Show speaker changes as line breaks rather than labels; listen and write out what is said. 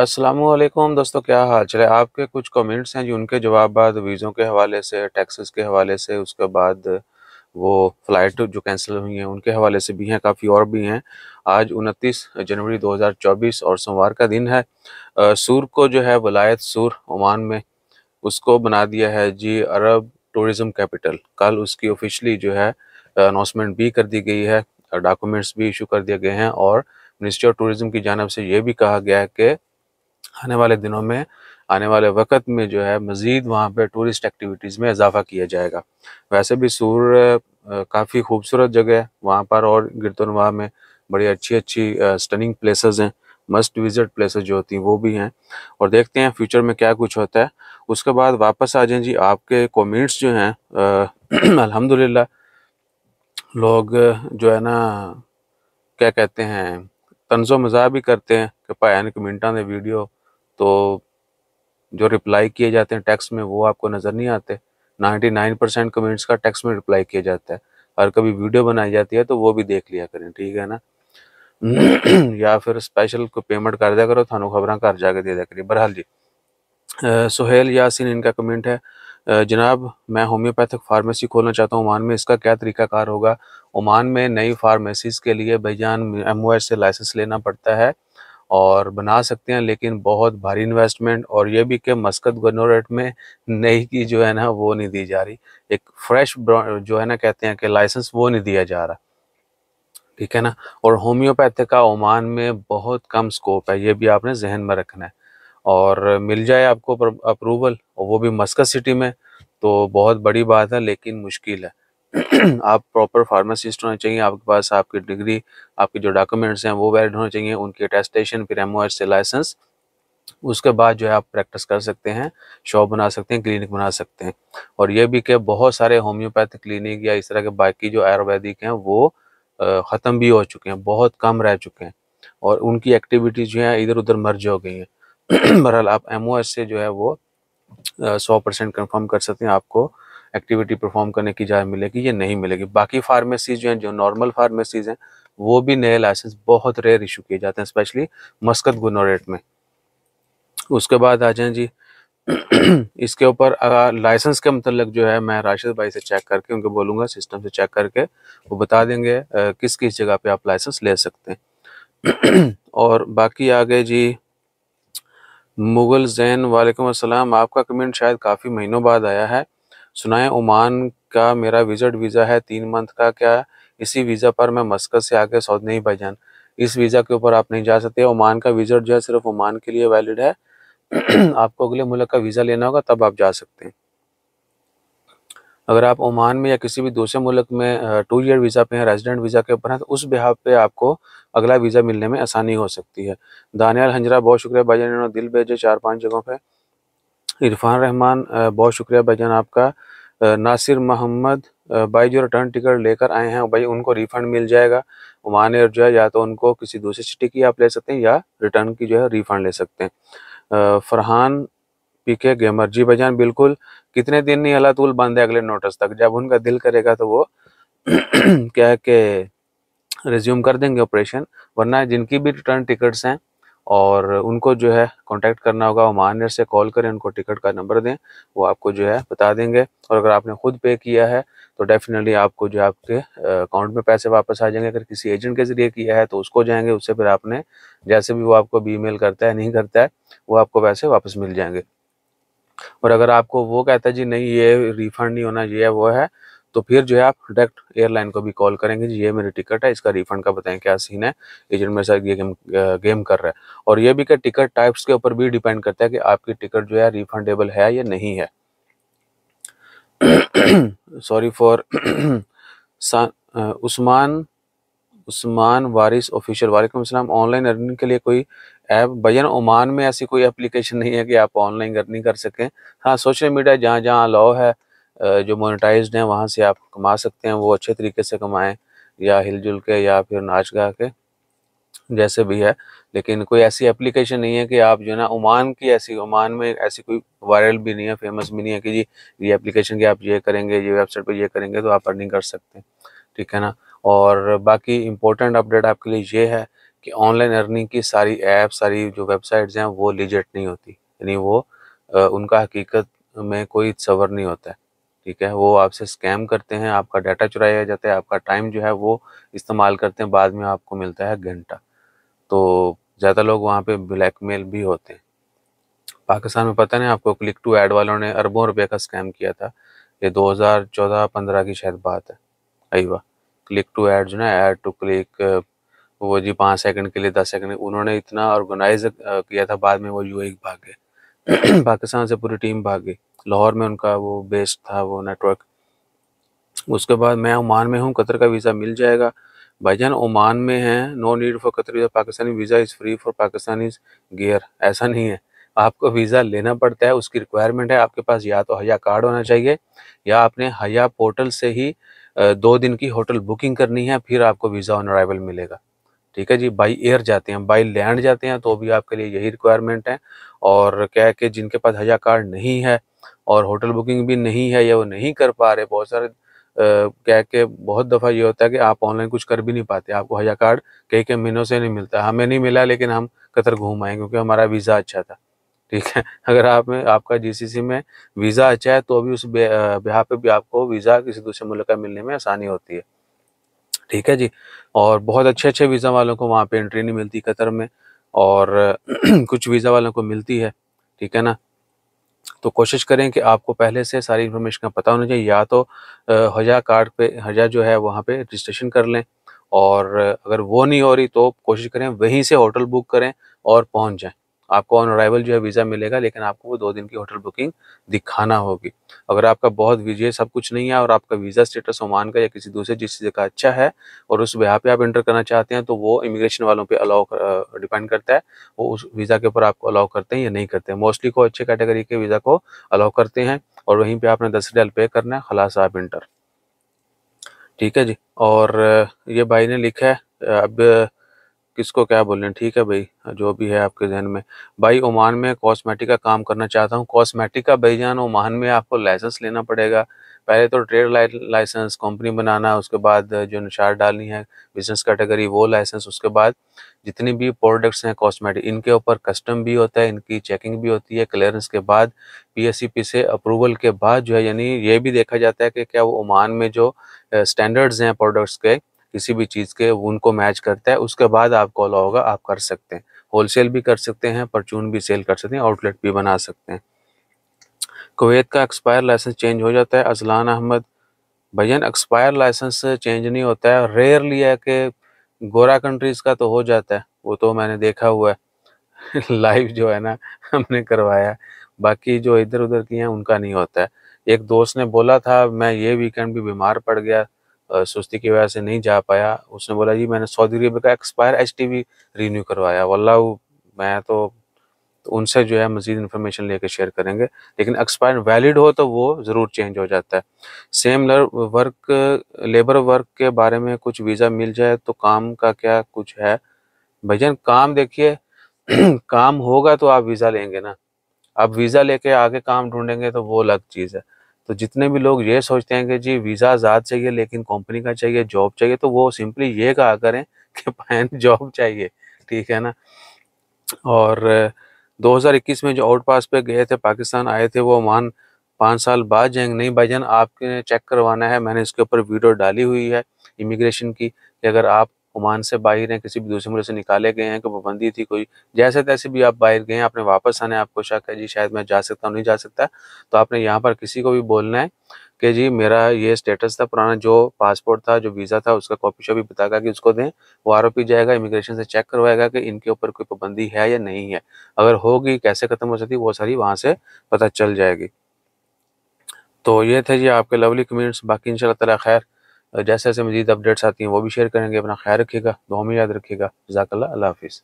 असलम दोस्तों क्या हाल चले आपके कुछ कमेंट्स हैं जो उनके जवाब बाद वीज़ों के हवाले से टैक्सेस के हवाले से उसके बाद वो फ़्लाइट जो कैंसिल हुई हैं उनके हवाले से भी हैं काफ़ी और भी हैं आज 29 जनवरी 2024 और सोमवार का दिन है सूर को जो है वलायत सूर ओमान में उसको बना दिया है जी अरब टूरिज़म कैपिटल कल उसकी ऑफिशली जो है अनाउंसमेंट भी कर दी गई है डॉक्यूमेंट्स भी इशू कर दिए गए हैं और मिनिस्ट्री ऑफ टूरिज़म की जानब से ये भी कहा गया है कि आने वाले दिनों में आने वाले वक्त में जो है मज़ीद वहाँ पर टूरिस्ट एक्टिविटीज़ में इजाफा किया जाएगा वैसे भी सूर काफ़ी खूबसूरत जगह है वहाँ पर और गिरतनवा में बड़ी अच्छी अच्छी स्टनिंग प्लेसेस हैं मस्ट विज़िट प्लेसेस जो होती हैं वो भी हैं और देखते हैं फ्यूचर में क्या कुछ होता है उसके बाद वापस आ जाएं जी आपके कमेंट्स जो हैं अल्हम्दुलिल्लाह लोग जो है ना क्या कहते हैं तंजो मज़ा भी करते हैं कि भाई ने कमेंटा ने वीडियो तो जो रिप्लाई किए जाते हैं टेक्स्ट में वो आपको नज़र नहीं आते 99 परसेंट कमेंट्स का टेक्स्ट में रिप्लाई किया जाता है और कभी वीडियो बनाई जाती है तो वो भी देख लिया करें ठीक है ना या फिर स्पेशल को पेमेंट कर दिया करो थानू खबर घर जाके दे दिया करिए बहरहाल जी सुहेल यासिन इनका कमेंट है जनाब मैं होम्योपैथिक फार्मेसी खोलना चाहता हूँ ओमान में इसका क्या तरीकाकार होगा ओमान में नई फार्मेसीज़ के लिए भाईजान एम से लाइसेंस लेना पड़ता है और बना सकते हैं लेकिन बहुत भारी इन्वेस्टमेंट और ये भी कि मस्कत गनोरेट में नई की जो है ना वो नहीं दी जा रही एक फ्रेश जो है ना कहते हैं कि लाइसेंस वो नहीं दिया जा रहा ठीक है ना और होम्योपैथी का ओमान में बहुत कम स्कोप है ये भी आपने जहन में रखना है और मिल जाए आपको अप्रूवल और वो भी मस्कत सिटी में तो बहुत बड़ी बात है लेकिन मुश्किल है आप प्रॉपर फार्मासिस्ट होना चाहिए आपके पास आपकी डिग्री आपके जो डॉक्यूमेंट्स हैं वो वैलिड होने चाहिए उनके अटेस्टेशन फिर एम से लाइसेंस उसके बाद जो है आप प्रैक्टिस कर सकते हैं शॉप बना सकते हैं क्लिनिक बना सकते हैं और ये भी कि बहुत सारे होम्योपैथिक क्लिनिक या इस तरह के बाकी जो आयुर्वेदिक हैं वो ख़त्म भी हो चुके हैं बहुत कम रह चुके हैं और उनकी एक्टिविटीज़ जो है इधर उधर मर्ज हो गई हैं बहरहाल आप एम से जो है वो सौ परसेंट कर सकते हैं आपको एक्टिविटी परफॉर्म करने की जाए मिलेगी ये नहीं मिलेगी बाकी फार्मेसीज जो हैं जो नॉर्मल फार्मेसीज हैं वो भी नए लाइसेंस बहुत रेयर इशू किए जाते हैं स्पेशली मस्कत गुनोरेट में उसके बाद आ जाए जी इसके ऊपर लाइसेंस के मतलब जो है मैं राशिद भाई से चेक करके उनके बोलूँगा सिस्टम से चेक करके वो बता देंगे किस किस जगह पर आप लाइसेंस ले सकते हैं और बाकी आ गए जी मुग़ल जैन वालेकुम अस्सलाम आपका कमेंट शायद काफ़ी महीनों बाद आया है सुना है ओमान का मेरा विजिट वीज़ा है तीन मंथ का क्या इसी वीज़ा पर मैं मस्कत से आके सऊदी भाईजान इस वीज़ा के ऊपर आप नहीं जा सकते ओमान का विजिट जो है सिर्फ ओमान के लिए वैलिड है आपको अगले मुल्क का वीज़ा लेना होगा तब आप जा सकते हैं अगर आप ओमान में या किसी भी दूसरे मुल्क में टू ईयर वीज़ा पे हैं रेजिडेंट वीज़ा के ऊपर हैं तो उस बिहाव पे आपको अगला वीज़ा मिलने में आसानी हो सकती है दानियाल हंजरा बहुत शुक्रिया भाई जान दिल भेजे चार पांच जगहों पे इरफान रहमान बहुत शुक्रिया भाईजान आपका नासिर मोहम्मद भाई जो रिटर्न टिकट लेकर आए हैं भाई उनको रिफ़ंड मिल जाएगा ओमान एयर जो है या तो उनको किसी दूसरी सिटी की आप ले सकते हैं या रिटर्न की जो है रिफ़ंड ले सकते हैं Farhan P K gamer ji भाईजान बिल्कुल कितने दिन नहीं अला तुल बंद है अगले नोटिस तक जब उनका दिल करेगा तो वो क्या है कि रिज्यूम कर देंगे ऑपरेशन वरना जिनकी भी रिटर्न टिकट्स हैं और उनको जो है कांटेक्ट करना होगा ओमान एयर से कॉल करें उनको टिकट का नंबर दें वो आपको जो है बता देंगे और अगर आपने खुद पे किया है तो डेफिनेटली आपको जो है आपके अकाउंट में पैसे वापस आ जाएंगे अगर किसी एजेंट के ज़रिए किया है तो उसको जाएंगे उससे फिर आपने जैसे भी वो आपको बी मेल करता है नहीं करता है वो आपको पैसे वापस मिल जाएंगे और अगर आपको वो कहता है जी नहीं ये रिफंड नहीं होना ये है वो है तो फिर जो है आप डायरेक्ट एयरलाइन को भी कॉल करेंगे जी ये मेरी टिकट है इसका रिफंड का बताएं क्या सीन है एजेंट मेरे साथ ये गेम गेम कर रहा है और ये भी क्या टिकट टाइप्स के ऊपर भी डिपेंड करता है कि आपकी टिकट जो है रिफंडेबल है या नहीं है sorry for Usman Usman Waris official वालेकुम असलम ऑनलाइन अर्निंग के लिए कोई ऐप भजन ओमान में ऐसी कोई एप्लीकेशन नहीं है कि आप ऑनलाइन अर्निंग कर सकें हाँ सोशल मीडिया जहाँ जहाँ अलाउ है जो मोनेटाइज हैं वहाँ से आप कमा सकते हैं वो अच्छे तरीके से कमाएँ या हिलजुल के या फिर नाच गा के जैसे भी है लेकिन कोई ऐसी एप्लीकेशन नहीं है कि आप जो है ना ओमान की ऐसी ओमान में ऐसी कोई वायरल भी नहीं है फेमस भी नहीं है कि जी ये एप्लीकेशन की आप ये करेंगे ये वेबसाइट पर ये करेंगे तो आप अर्निंग कर सकते हैं ठीक है ना और बाकी इम्पोर्टेंट अपडेट आपके लिए ये है कि ऑनलाइन अर्निंग की सारी ऐप सारी जो वेबसाइट्स हैं वो लिजिट नहीं होती यानी वो उनका हकीकत में कोई सवर नहीं होता है ठीक है वो आपसे स्कैम करते हैं आपका डाटा चुराया जाता है आपका टाइम जो है वो इस्तेमाल करते हैं बाद में आपको मिलता है घंटा तो ज़्यादा लोग वहाँ पे ब्लैकमेल भी होते हैं पाकिस्तान में पता नहीं आपको क्लिक टू ऐड वालों ने अरबों रुपए का स्कैम किया था ये 2014-15 की शायद बात है आई वाह क्लिक टू ऐड जो ना ऐड टू क्लिक वो जी पाँच सेकंड के लिए दस सेकंड उन्होंने इतना ऑर्गेनाइज किया था बाद में वो यू भाग गए पाकिस्तान से पूरी टीम भाग गई लाहौर में उनका वो बेस था वो नेटवर्क उसके बाद मैं ओमान में हूँ कतर का वीज़ा मिल जाएगा भाईजान ओमान में है no need for Qatar visa Pakistani visa is free for Pakistani गेयर ऐसा नहीं है आपको वीज़ा लेना पड़ता है उसकी रिक्वायरमेंट है आपके पास या तो हया कार्ड होना चाहिए या आपने हया पोर्टल से ही दो दिन की होटल बुकिंग करनी है फिर आपको वीज़ा ऑन अराइवल मिलेगा ठीक है जी बाई एयर जाते हैं बाई लैंड जाते हैं तो भी आपके लिए यही रिक्वायरमेंट है और क्या है कि जिनके पास हया कार्ड नहीं है और होटल बुकिंग भी नहीं है या वो नहीं कर पा रहे बहुत सारे कह के बहुत दफ़ा ये होता है कि आप ऑनलाइन कुछ कर भी नहीं पाते आपको हजा कार्ड कई कई महीनों से नहीं मिलता हमें नहीं मिला लेकिन हम कतर घूम आए क्योंकि हमारा वीज़ा अच्छा था ठीक है अगर आप में आपका जीसीसी में वीज़ा अच्छा है तो भी उस ब्याह पे भी आपको वीज़ा किसी दूसरे मुल्क का मिलने में आसानी होती है ठीक है जी और बहुत अच्छे अच्छे वीज़ा वालों को वहाँ पे एंट्री नहीं मिलती कतर में और कुछ वीज़ा वालों को मिलती है ठीक है ना तो कोशिश करें कि आपको पहले से सारी इन्फॉर्मेशन का पता होना चाहिए या तो हजा कार्ड पे हजा जो है वहाँ पे रजिस्ट्रेशन कर लें और अगर वो नहीं हो रही तो कोशिश करें वहीं से होटल बुक करें और पहुँच जाएँ आपको ऑन अराइवल जो है वीज़ा मिलेगा लेकिन आपको वो दो दिन की होटल बुकिंग दिखाना होगी अगर आपका बहुत वीजे सब कुछ नहीं है और आपका वीज़ा स्टेटस ओमान का या किसी दूसरे जिस चीज़ का अच्छा है और उस वहाँ पे आप इंटर करना चाहते हैं तो वो इमिग्रेशन वालों पे अलाउ कर, डिपेंड करता है वो उस वीज़ा के ऊपर आपको अलाउ करते हैं या नहीं करते हैं मोस्टली को अच्छे कैटेगरी के वीज़ा को अलाउ करते हैं और वहीं पर आपने दस रियाल पे करना है खलास आप इंटर ठीक है जी और ये भाई ने लिखा है अब किसको क्या बोल रहे हैं ठीक है भाई जो भी है आपके जहन में भाई ओमान में कॉस्मेटिक का काम करना चाहता हूँ कॉस्मेटिक का भाई जान ओमान में आपको लाइसेंस लेना पड़ेगा पहले तो ट्रेड लाइसेंस कंपनी बनाना उसके बाद जो निशार डालनी है बिजनेस कैटेगरी वो लाइसेंस उसके बाद जितनी भी प्रोडक्ट्स हैं कॉस्मेटिक इनके ऊपर कस्टम भी होता है इनकी चेकिंग भी होती है क्लियरेंस के बाद पीएससीपी से अप्रूवल के बाद जो है यानी ये भी देखा जाता है कि क्या वो ओमान में जो स्टैंडर्ड्स हैं प्रोडक्ट्स के किसी भी चीज़ के उनको मैच करता है उसके बाद आपको अलाव होगा आप कर सकते हैं होलसेल भी कर सकते हैं परचून भी सेल कर सकते हैं आउटलेट भी बना सकते हैं कुवैत का एक्सपायर लाइसेंस चेंज हो जाता है अजलान अहमद भजन एक्सपायर लाइसेंस चेंज नहीं होता है रेयरली है कि गोरा कंट्रीज़ का तो हो जाता है वो तो मैंने देखा हुआ है लाइव जो है ना हमने करवाया बाकी जो इधर उधर की हैं उनका नहीं होता है एक दोस्त ने बोला था मैं ये वीकेंड भी बीमार पड़ गया सुस्ती की वजह से नहीं जा पाया उसने बोला जी मैंने सऊदी अरेबिया का एक्सपायर एच रिन्यू करवाया वल्ला मैं तो, तो उनसे जो है मज़ीद इन्फॉर्मेशन कर शेयर करेंगे लेकिन एक्सपायर वैलिड हो तो वो ज़रूर चेंज हो जाता है सेम वर्क लेबर वर्क के बारे में कुछ वीज़ा मिल जाए तो काम का क्या कुछ है भैया काम देखिए काम होगा तो आप वीज़ा लेंगे ना आप वीज़ा लेके आगे काम ढूंढेंगे तो वो अलग चीज़ है तो जितने भी लोग ये सोचते हैं कि जी वीज़ा आज़ाद चाहिए लेकिन कंपनी का चाहिए जॉब चाहिए तो वो सिंपली ये कहा करें कि पैन जॉब चाहिए ठीक है ना और 2021 में जो आउट पास पे गए थे पाकिस्तान आए थे वो मान पाँच साल बाद जाएंगे नहीं भाई जान आपके चेक करवाना है मैंने इसके ऊपर वीडियो डाली हुई है इमिग्रेशन की कि अगर आप ओमान से बाहर हैं किसी भी दूसरे मुल्क से निकाले गए हैं कोई पाबंदी थी कोई जैसे तैसे भी आप बाहर गए हैं आपने वापस आना है आपको शक है जी शायद मैं जा सकता हूँ नहीं जा सकता तो आपने यहाँ पर किसी को भी बोलना है कि जी मेरा ये स्टेटस था पुराना जो पासपोर्ट था जो वीज़ा था उसका कॉपी शॉपी बतागा कि उसको दें वो आरोपी जाएगा इमिग्रेशन से चेक करवाएगा कि इनके ऊपर कोई पाबंदी है या नहीं है अगर होगी कैसे ख़त्म हो सकती वो सारी वहाँ से पता चल जाएगी तो ये थे जी आपके लवली कमेंट्स बाकी इन शाला खैर जैसे जैसे मजीद अपडेट्स आती हैं वो भी शेयर करेंगे अपना ख्याल रखिएगा दो हमें याद रखिएगा जजाकल्ला हाफिज़